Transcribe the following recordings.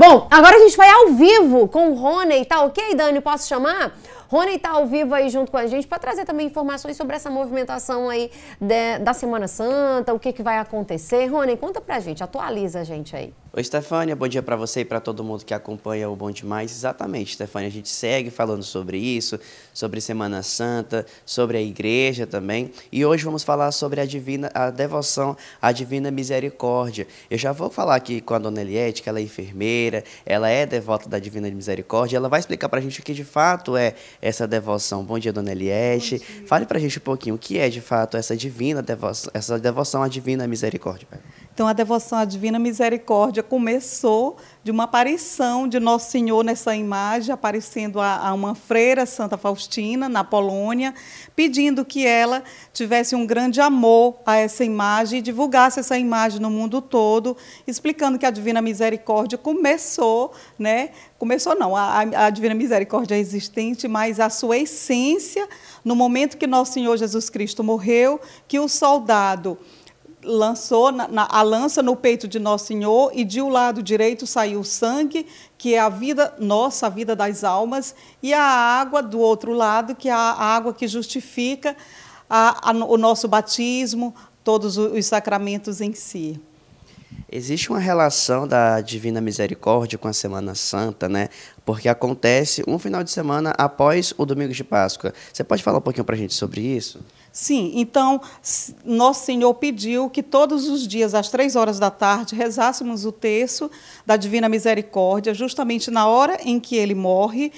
Bom, agora a gente vai ao vivo com o Rony, tá ok, Dani? Posso chamar? Rony está ao vivo aí junto com a gente para trazer também informações sobre essa movimentação aí de, da Semana Santa, o que, que vai acontecer. Rony, conta pra gente, atualiza a gente aí. Oi, Stefânia, bom dia para você e para todo mundo que acompanha o Bom Demais. Exatamente, Stefânia, a gente segue falando sobre isso, sobre Semana Santa, sobre a igreja também. E hoje vamos falar sobre a, divina, a devoção à Divina Misericórdia. Eu já vou falar aqui com a dona Eliette, que ela é enfermeira, ela é devota da Divina Misericórdia, ela vai explicar para a gente o que de fato é essa devoção. Bom dia, dona Eliette. Dia. Fale para a gente um pouquinho o que é de fato essa divina devoção, essa devoção à Divina Misericórdia. Pai. Então, a devoção à Divina Misericórdia começou de uma aparição de Nosso Senhor nessa imagem, aparecendo a, a, uma freira, Santa Faustina, na Polônia, pedindo que ela tivesse um grande amor a essa imagem e divulgasse essa imagem no mundo todo, explicando que a Divina Misericórdia começou, né? Começou não, a, a Divina Misericórdia é existente, mas a sua essência, no momento que Nosso Senhor Jesus Cristo morreu, que o soldado lançou na, na, a lança no peito de Nosso Senhor e de um lado direito saiu o sangue, que é a vida nossa, a vida das almas, e a água do outro lado, que é a água que justifica a, a, o nosso batismo, todos os sacramentos em si. Existe uma relação da Divina Misericórdia com a Semana Santa, né? Porque acontece um final de semana após o domingo de Páscoa. Você pode falar um pouquinho para a gente sobre isso? Sim, então Nosso Senhor pediu que todos os dias, às três horas da tarde, rezássemos o terço da Divina Misericórdia, justamente na hora em que ele morre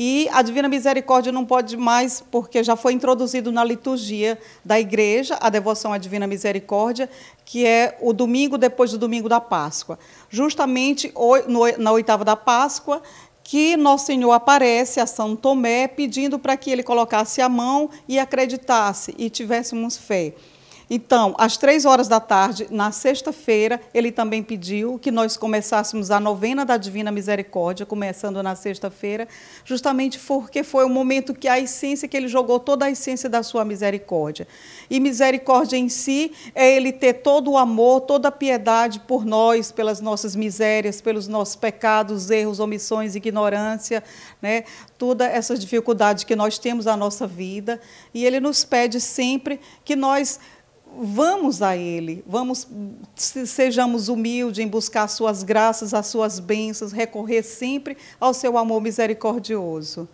e a Divina Misericórdia não pode mais, porque já foi introduzido na liturgia da igreja a devoção à Divina Misericórdia, que é o domingo depois do domingo da Páscoa. Justamente na oitava da Páscoa, que Nosso Senhor aparece a São Tomé pedindo para que ele colocasse a mão e acreditasse e tivéssemos fé. Então, às três horas da tarde, na sexta-feira, ele também pediu que nós começássemos a novena da Divina Misericórdia, começando na sexta-feira, justamente porque foi o momento que a essência, que ele jogou toda a essência da sua misericórdia. E misericórdia em si é ele ter todo o amor, toda a piedade por nós, pelas nossas misérias, pelos nossos pecados, erros, omissões, ignorância, né? toda essa dificuldade que nós temos na nossa vida. E ele nos pede sempre que nós vamos a Ele, vamos, sejamos humildes em buscar as suas graças, as suas bênçãos, recorrer sempre ao seu amor misericordioso.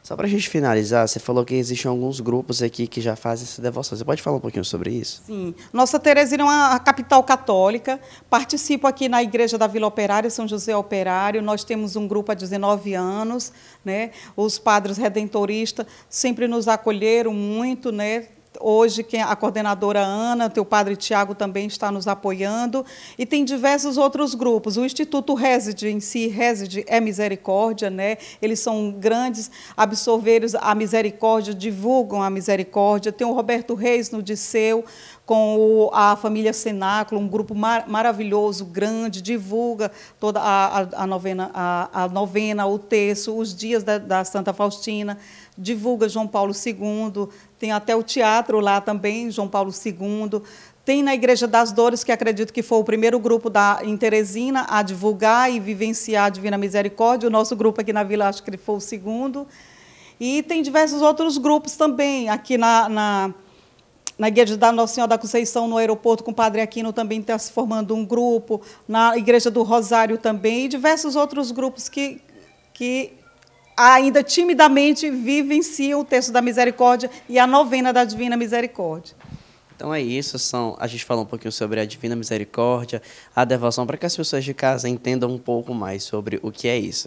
Só para a gente finalizar, você falou que existem alguns grupos aqui que já fazem essa devoção. Você pode falar um pouquinho sobre isso? Sim. Nossa Teresina é uma capital católica. Participo aqui na Igreja da Vila Operária, São José Operário. Nós temos um grupo há 19 anos. Né? Os padres redentoristas sempre nos acolheram muito, né? Hoje, é a coordenadora Ana, teu padre Tiago também está nos apoiando. E tem diversos outros grupos. O Instituto Reside em si, Reside é misericórdia, né? Eles são grandes absorveiros a misericórdia, divulgam a misericórdia. Tem o Roberto Reis no Disseu, com a família Cenáculo, um grupo mar maravilhoso, grande, divulga toda a, a, a novena, a, a, novena, o terço, os dias da, da Santa Faustina, divulga João Paulo II, tem até o teatro lá também, João Paulo II. Tem na Igreja das Dores, que acredito que foi o primeiro grupo da, em Teresina a divulgar e vivenciar a Divina Misericórdia. O nosso grupo aqui na Vila, acho que foi o segundo. E tem diversos outros grupos também aqui na, na na Guia de Nossa Senhora da Conceição, no aeroporto, com o Padre Aquino, também está se formando um grupo, na Igreja do Rosário também, e diversos outros grupos que, que ainda timidamente vivenciam o texto da misericórdia e a novena da Divina Misericórdia. Então é isso, são, a gente falou um pouquinho sobre a Divina Misericórdia, a devoção, para que as pessoas de casa entendam um pouco mais sobre o que é isso.